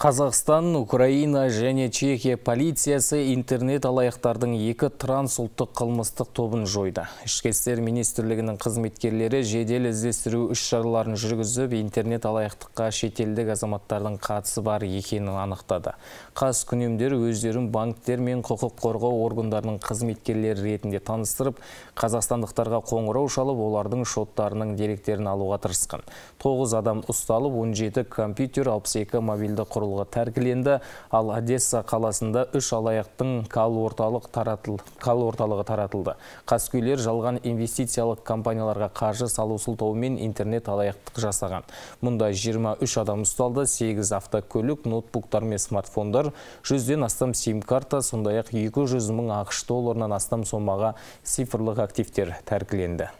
Қазақстан, Украина және Чехия полициясы интернет алаяқтардың екі трансұлттық қылмыстық тобын жойды. Ішкі істер министрлігінің қызметкерлері жедел іздестіру іс шараларын жүргізіп, интернет алаяқтыққа шетелдік азаматтардың қатысы бар екенін анықтады. Қаз күнемдер өздерін банктер мен құқық қорғау органдарының қызметкерлері ретінде таныстырып, қазақстандықтарға қоңырау шалып, олардың шоттарының деректерін алуға тырысқан. 9 адам ұсталып, 17 компьютер, 62 мобильді құрылы тәркіленді ал одесса қаласында үш алаяқтың қал, орталық таратыл, қал орталығы таратылды қаскөйлер жалған инвестициялық компанияларға қаржы салу сылтауымен интернет алаяқтық жасаған мұнда 23 адам ұсталды 8 автокөлік ноутбуктар мен смартфондар жүзден астам сим карта сондай ақ екі жүз мың ақш долларынан астам сомаға цифрлық активтер тәркіленді